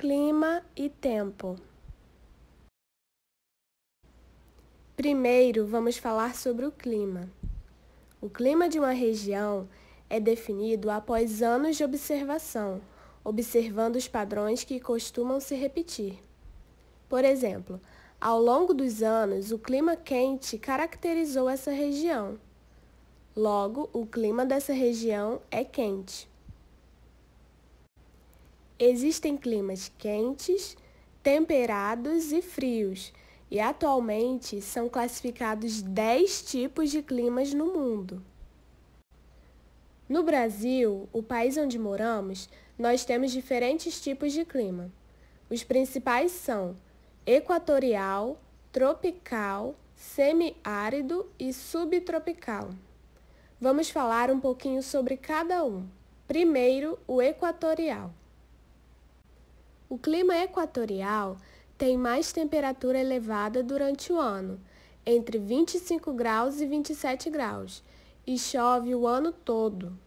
clima e tempo. Primeiro, vamos falar sobre o clima. O clima de uma região é definido após anos de observação, observando os padrões que costumam se repetir. Por exemplo, ao longo dos anos, o clima quente caracterizou essa região. Logo, o clima dessa região é quente. Existem climas quentes, temperados e frios, e atualmente são classificados 10 tipos de climas no mundo. No Brasil, o país onde moramos, nós temos diferentes tipos de clima. Os principais são equatorial, tropical, semiárido e subtropical. Vamos falar um pouquinho sobre cada um. Primeiro, o equatorial. O clima equatorial tem mais temperatura elevada durante o ano, entre 25 graus e 27 graus, e chove o ano todo.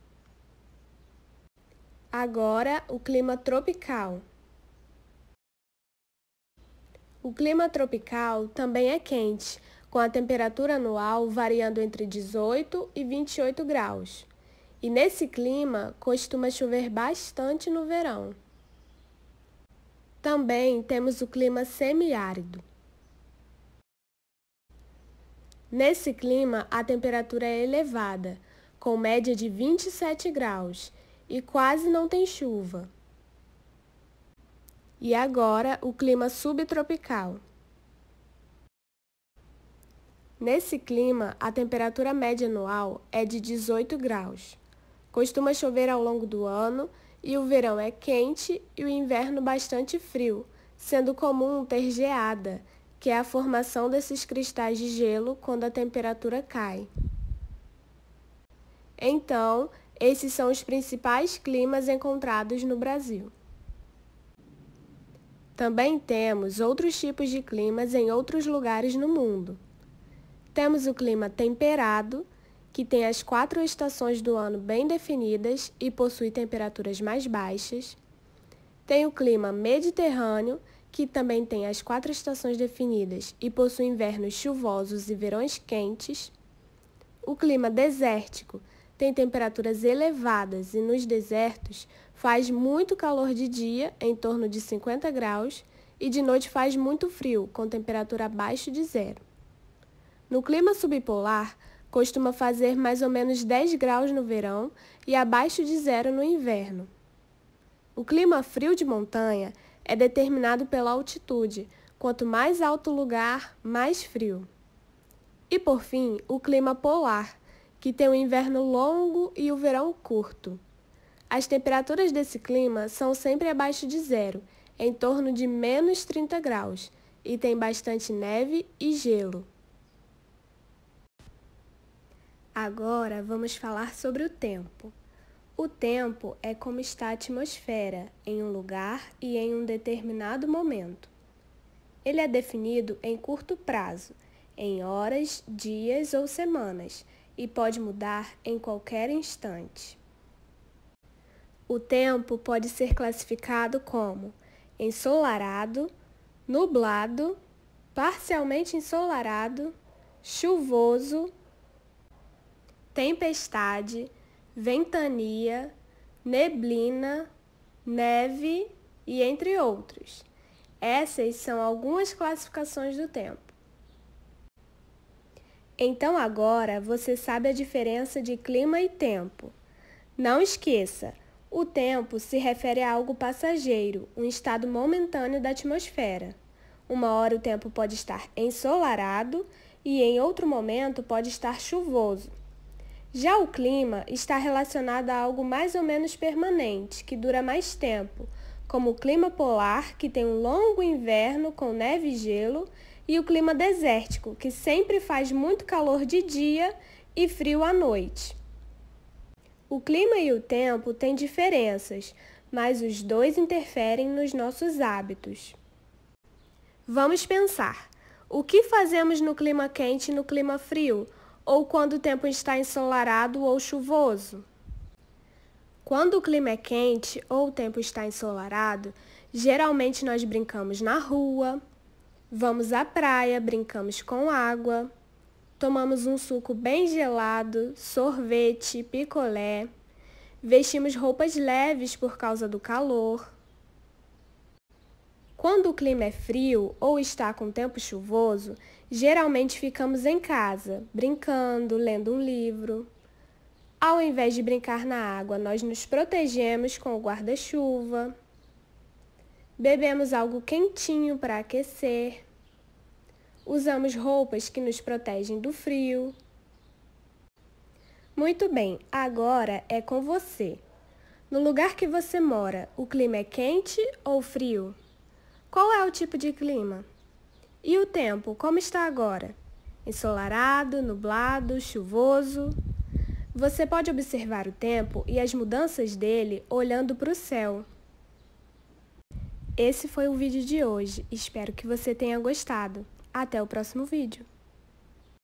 Agora, o clima tropical. O clima tropical também é quente, com a temperatura anual variando entre 18 e 28 graus. E nesse clima costuma chover bastante no verão. Também temos o clima semiárido. Nesse clima, a temperatura é elevada, com média de 27 graus, e quase não tem chuva. E agora, o clima subtropical. Nesse clima, a temperatura média anual é de 18 graus. Costuma chover ao longo do ano e o verão é quente e o inverno bastante frio, sendo comum ter geada, que é a formação desses cristais de gelo quando a temperatura cai. Então, esses são os principais climas encontrados no Brasil. Também temos outros tipos de climas em outros lugares no mundo. Temos o clima temperado, que tem as quatro estações do ano bem definidas e possui temperaturas mais baixas. Tem o clima mediterrâneo, que também tem as quatro estações definidas e possui invernos chuvosos e verões quentes. O clima desértico tem temperaturas elevadas e nos desertos faz muito calor de dia, em torno de 50 graus, e de noite faz muito frio, com temperatura abaixo de zero. No clima subpolar, Costuma fazer mais ou menos 10 graus no verão e abaixo de zero no inverno. O clima frio de montanha é determinado pela altitude. Quanto mais alto o lugar, mais frio. E por fim, o clima polar, que tem o inverno longo e o verão curto. As temperaturas desse clima são sempre abaixo de zero, em torno de menos 30 graus, e tem bastante neve e gelo. Agora vamos falar sobre o tempo. O tempo é como está a atmosfera em um lugar e em um determinado momento. Ele é definido em curto prazo, em horas, dias ou semanas, e pode mudar em qualquer instante. O tempo pode ser classificado como ensolarado, nublado, parcialmente ensolarado, chuvoso tempestade, ventania, neblina, neve e entre outros. Essas são algumas classificações do tempo. Então agora você sabe a diferença de clima e tempo. Não esqueça, o tempo se refere a algo passageiro, um estado momentâneo da atmosfera. Uma hora o tempo pode estar ensolarado e em outro momento pode estar chuvoso. Já o clima está relacionado a algo mais ou menos permanente, que dura mais tempo, como o clima polar, que tem um longo inverno com neve e gelo, e o clima desértico, que sempre faz muito calor de dia e frio à noite. O clima e o tempo têm diferenças, mas os dois interferem nos nossos hábitos. Vamos pensar: o que fazemos no clima quente e no clima frio? ou quando o tempo está ensolarado ou chuvoso. Quando o clima é quente ou o tempo está ensolarado, geralmente nós brincamos na rua, vamos à praia, brincamos com água, tomamos um suco bem gelado, sorvete, picolé, vestimos roupas leves por causa do calor. Quando o clima é frio ou está com tempo chuvoso, Geralmente ficamos em casa, brincando, lendo um livro. Ao invés de brincar na água, nós nos protegemos com o guarda-chuva. Bebemos algo quentinho para aquecer. Usamos roupas que nos protegem do frio. Muito bem, agora é com você. No lugar que você mora, o clima é quente ou frio? Qual é o tipo de clima? E o tempo, como está agora? Ensolarado, nublado, chuvoso? Você pode observar o tempo e as mudanças dele olhando para o céu. Esse foi o vídeo de hoje. Espero que você tenha gostado. Até o próximo vídeo.